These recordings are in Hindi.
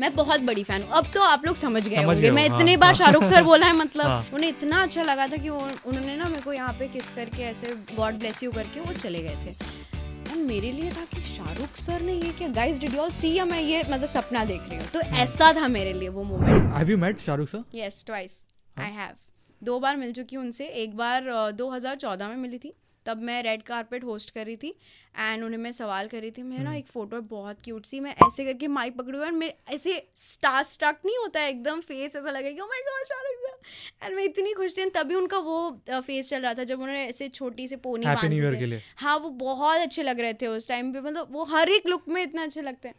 मैं बहुत बड़ी फैन हूँ अब तो आप लोग समझ गए होंगे मैं इतने हाँ, बार हाँ, शाहरुख सर बोला है मतलब हाँ, उन्हें इतना अच्छा लगा था कि वो उन्होंने ना मेरे को यहाँ पे किस करके ऐसे गॉड ब्लेस यू करके वो चले गए थे मेरे लिए था कि शाहरुख सर ने ये क्या guys did you all see या मैं ये मतलब सपना देख रही हूँ तो हाँ। ऐसा था मेरे लिए वो moment have you met Shahrukh sir yes twice I have दो बार मिल चुकी हूँ उनसे एक बार 2014 में मिली थी तब मैं रेड कारपेट होस्ट कर रही थी एंड उन्हें मैं सवाल कर रही थी मेरा हम्म। एक फ़ोटो बहुत क्यूट सी मैं ऐसे करके माइक पकड़ी और मेरे ऐसे स्टार स्टक नहीं होता है एकदम फेस ऐसा लग रहा है गॉड oh एंड मैं इतनी खुश थी तभी उनका वो फेस चल रहा था जब उन्होंने ऐसे छोटी से पोनी बांधी हाँ वो बहुत अच्छे लग रहे थे उस टाइम पे मतलब वो हर एक लुक में इतना अच्छे लगते हैं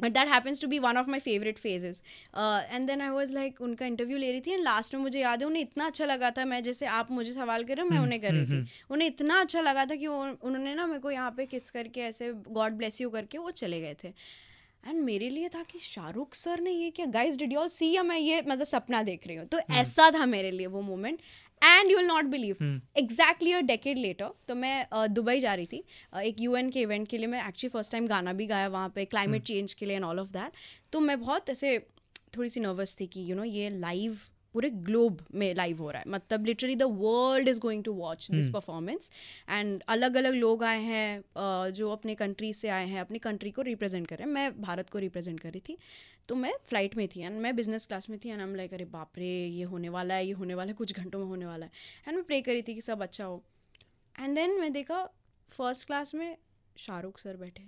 but that happens to be one of my favourite phases and then I was like उनका इंटरव्यू ले रही थी एंड लास्ट में मुझे याद है उन्हें इतना अच्छा लगा था मैं जैसे आप मुझे सवाल कर रहे हो मैं हम्म, उन्हें कर रही हम्म, थी हम्म। उन्हें इतना अच्छा लगा था कि उन्होंने ना मेरे को यहाँ पे किस करके ऐसे गॉड ब्लेस यू करके वो चले गए थे एंड मेरे लिए था कि शाहरुख सर ने ये क्या guys did you all see या मैं ये मतलब सपना देख रही हूँ तो ऐसा था मेरे लिए वो moment and you will not believe exactly a decade later तो मैं दुबई जा रही थी एक यू के इवेंट के लिए मैं एक्चुअली फर्स्ट टाइम गाना भी गाया वहाँ पे क्लाइमेट चेंज hmm. के लिए एंड ऑल ऑफ दैट तो मैं बहुत ऐसे थोड़ी सी नर्वस थी कि यू you नो know, ये लाइव पूरे ग्लोब में लाइव हो रहा है मतलब literally the world is going to watch this performance and अलग अलग लोग आए हैं जो अपने कंट्री से आए हैं अपनी कंट्री को रिप्रेजेंट कर रहे हैं मैं भारत को रिप्रेजेंट कर रही थी तो मैं फ्लाइट में थी एंड मैं बिजनेस क्लास में थी एंड हम लाइक अरे बाप रे ये होने वाला है ये होने वाला है कुछ घंटों में होने वाला है एंड मैं प्रे करी थी कि सब अच्छा हो एंड देन मैं देखा फर्स्ट क्लास में शाहरुख सर बैठे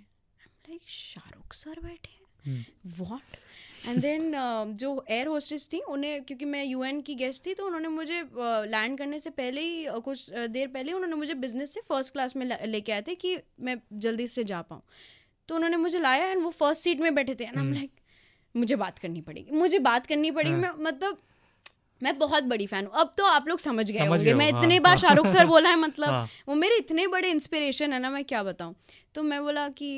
लाइक शाहरुख सर बैठे what hmm. And then um, जो एयर होस्टेस थी उन्हें क्योंकि मैं यूएन की गेस्ट थी तो उन्होंने मुझे लैंड uh, करने से पहले ही uh, कुछ uh, देर पहले उन्होंने मुझे बिजनेस से फर्स्ट क्लास में लेके आए थे कि मैं जल्दी से जा पाऊँ तो उन्होंने मुझे लाया एंड वो फर्स्ट सीट में बैठे थे एंड लाइक hmm. मुझे बात करनी पड़ेगी मुझे बात करनी पड़ेगी हाँ। मैं मतलब मैं बहुत बड़ी फैन हूँ अब तो आप लोग समझ गए होंगे मैं हाँ, इतने बार हाँ। शाहरुख सर बोला है मतलब हाँ। वो मेरे इतने बड़े इंस्पिरेशन है ना मैं क्या बताऊँ तो मैं बोला कि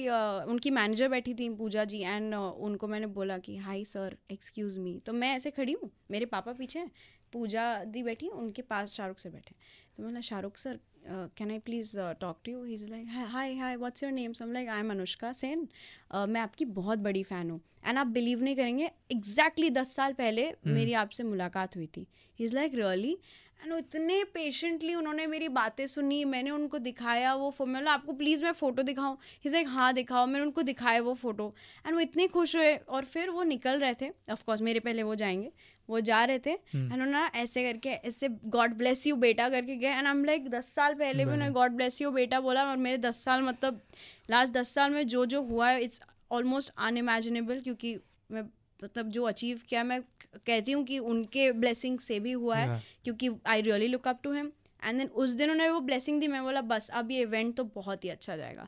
उनकी मैनेजर बैठी थी पूजा जी एंड उनको मैंने बोला कि हाई सर एक्सक्यूज़ मी तो मैं ऐसे खड़ी हूँ मेरे पापा पीछे पूजा दी बैठी उनके पास शाहरुख सर बैठे तो मैंने Shahrukh sir uh, can I please uh, talk to you? He's like, hi, hi, what's your name? So I'm like, I'm Anushka Sen. Uh, मैं आपकी बहुत बड़ी फ़ैन हूँ एंड आप बिलीव नहीं करेंगे एग्जैक्टली exactly दस साल पहले mm. मेरी आपसे मुलाकात हुई थी he is like really and उतने पेशेंटली उन्होंने मेरी बातें सुनी मैंने उनको दिखाया वो फो मतलब आपको प्लीज़ मैं फ़ोटो दिखाऊँ इसे एक हाँ दिखाओ मैंने उनको दिखाया वो फ़ोटो एंड वो इतने खुश हुए और फिर वो निकल रहे थे ऑफकोर्स मेरे पहले वो जाएंगे वो जा रहे थे हम्म। एंड उन्होंने ऐसे करके ऐसे गॉड ब्लेस यू बेटा करके गए एंड हम लाइक दस साल पहले भी उन्होंने गॉड ब्लेस यू बेटा बोला और मेरे दस साल मतलब लास्ट दस साल में जो जो हुआ है इट्स ऑलमोस्ट अनइमेजिनेबल क्योंकि मैं मतलब जो अचीव किया मैं कहती हूँ कि उनके ब्लेसिंग से भी हुआ है क्योंकि I really look up to him and then उस दिन उन्होंने वो ब्लेसिंग दी मैं बोला बस अब ये इवेंट तो बहुत ही अच्छा जाएगा